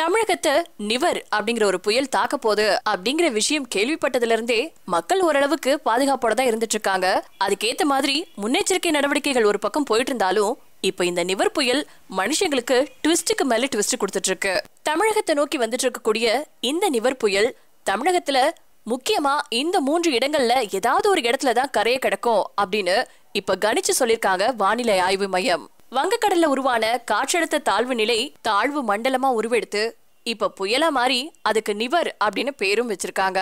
தமிழகத்தை நிவர் அப்படிங்கிற ஒரு புயல் தாக்க போது அப்படிங்கிற விஷயம் கேள்விப்பட்டதுல இருந்தே மக்கள் ஓரளவுக்கு பாதுகாப்போட தான் இருந்துட்டு இருக்காங்க அதுக்கேத்த மாதிரி முன்னெச்சரிக்கை நடவடிக்கைகள் ஒரு பக்கம் போயிட்டு இருந்தாலும் இப்ப இந்த நிவர் புயல் மனுஷங்களுக்கு ட்விஸ்டுக்கு மேல ட்விஸ்ட் கொடுத்துட்டு இருக்கு தமிழகத்தை நோக்கி வந்துட்டு இருக்கக்கூடிய இந்த நிவர் புயல் தமிழகத்துல முக்கியமா இந்த மூன்று இடங்கள்ல ஏதாவது ஒரு இடத்துல தான் கரையை கிடக்கும் அப்படின்னு இப்ப கணிச்சு சொல்லியிருக்காங்க வானிலை ஆய்வு மையம் வங்கக்கடல்ல உருவான காற்றழுத்த தாழ்வு நிலை தாழ்வு மண்டலமா உருவெடுத்து இப்ப புயலா மாறி அதுக்கு நிவர் அப்படின்னு பேரும் வச்சிருக்காங்க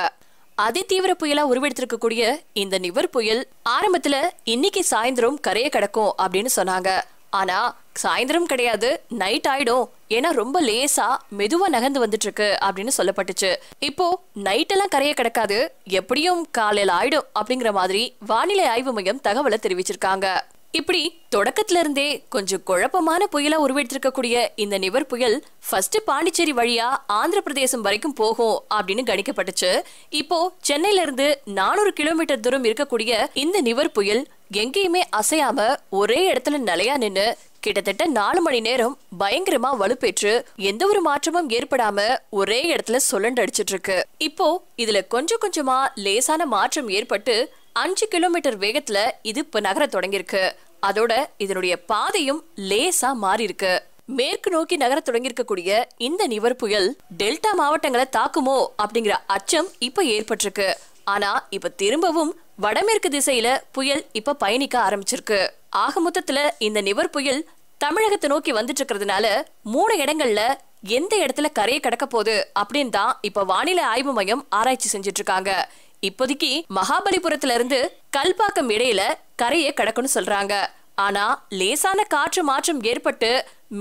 அதிதீவிர புயலா உருவெடுத்திருக்கக்கூடிய இந்த நிவர் புயல் ஆரம்பத்துல இன்னைக்கு சாயந்தரம் கரையை கிடக்கும் அப்படின்னு சொன்னாங்க ஆனா சாயந்தரம் கிடையாது நைட் ஆயிடும் ஏன்னா ரொம்ப லேசா மெதுவா நகர்ந்து வந்துட்டு இருக்கு அப்படின்னு சொல்லப்பட்டுச்சு இப்போ நைட் எல்லாம் கரைய கிடக்காது எப்படியும் காலையில ஆயிடும் அப்படிங்கிற மாதிரி வானிலை ஆய்வு மையம் தகவலை தெரிவிச்சிருக்காங்க இப்படி தொடக்கத்துல இருந்தே கொஞ்சம் குழப்பமான புயலா உருவெடுத்திருக்கக்கூடிய இந்த நிவர் புயல் ஃபர்ஸ்ட் பாண்டிச்சேரி வழியா ஆந்திர பிரதேசம் வரைக்கும் போகும் அப்படின்னு கணிக்கப்பட்டுச்சு இப்போ சென்னையில இருந்து நானூறு கிலோமீட்டர் தூரம் இருக்கக்கூடிய இந்த நிவர் புயல் எங்கேயுமே அசையாம ஒரே இடத்துல நிலையா நின்று கிட்டத்தட்ட நாலு மணி நேரம் பயங்கரமா வலுப்பேற்று எந்த ஒரு மாற்றமும் ஏற்படாம ஒரே இடத்துல சுழண்டு அடிச்சிட்டு இருக்கு இப்போ இதுல கொஞ்சம் கொஞ்சமா லேசான மாற்றம் ஏற்பட்டு அஞ்சு கிலோமீட்டர் வேகத்துல இது இப்ப நகர தொடங்கியிருக்கு அதோட இதனுடைய பாதையும் லேசா மாறி இருக்கு மேற்கு நோக்கி நகர தொடங்கியிருக்கக்கூடிய இந்த நிவர் புயல் டெல்டா மாவட்டங்களை தாக்குமோ அப்படிங்கிற அச்சம் இப்ப ஏற்பட்டிருக்கு ஆனா இப்ப திரும்பவும் வடமேற்கு திசையில புயல் இப்ப பயணிக்க ஆரம்பிச்சிருக்கு ஆக மொத்தத்துல இந்த நிவர் புயல் தமிழகத்தை நோக்கி வந்துட்டு இருக்கிறதுனால மூணு இடங்கள்ல எந்த இடத்துல கரையை கடக்க போகுது அப்படின்னு தான் இப்ப வானிலை ஆய்வு மையம் ஆராய்ச்சி செஞ்சிட்டு இருக்காங்க இப்போதைக்கு மகாபலிபுரத்துல இருந்து கல்பாக்கம் இடையில கரையை கடக்கும்னு சொல்றாங்க ஆனா லேசான காற்று மாற்றம் ஏற்பட்டு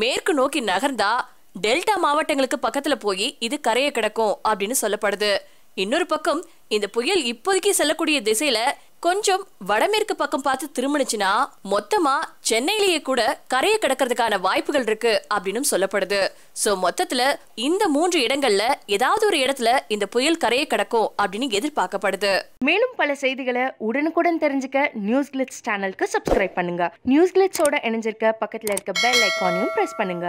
மேற்கு நோக்கி நகர்ந்தா டெல்டா மாவட்டங்களுக்கு பக்கத்துல போய் இது கரையை கிடக்கும் அப்படின்னு சொல்லப்படுது இன்னொரு பக்கம் இந்த புயல் இப்போதைக்கு செல்லக்கூடிய திசையில கொஞ்சம் வடமேற்கு பக்கம் பார்த்து திரும்பினுச்சுன்னா மொத்தமா சென்னையிலேயே கூட கரையை கடக்கிறதுக்கான வாய்ப்புகள் இருக்கு அப்படின்னு சொல்லப்படுது ஸோ மொத்தத்துல இந்த மூன்று இடங்கள்ல ஏதாவது ஒரு இடத்துல இந்த புயல் கரையை கிடக்கும் அப்படின்னு எதிர்பார்க்கப்படுது மேலும் பல செய்திகளை உடனுக்குடன் தெரிஞ்சுக்க நியூஸ் கிளிட்ஸ் சேனலுக்கு சப்ஸ்கிரைப் பண்ணுங்க நியூஸ் கிளிட்ஸோட இணைஞ்சிருக்க பக்கத்துல இருக்க பெல் ஐக்கானையும் பிரஸ் பண்ணுங்க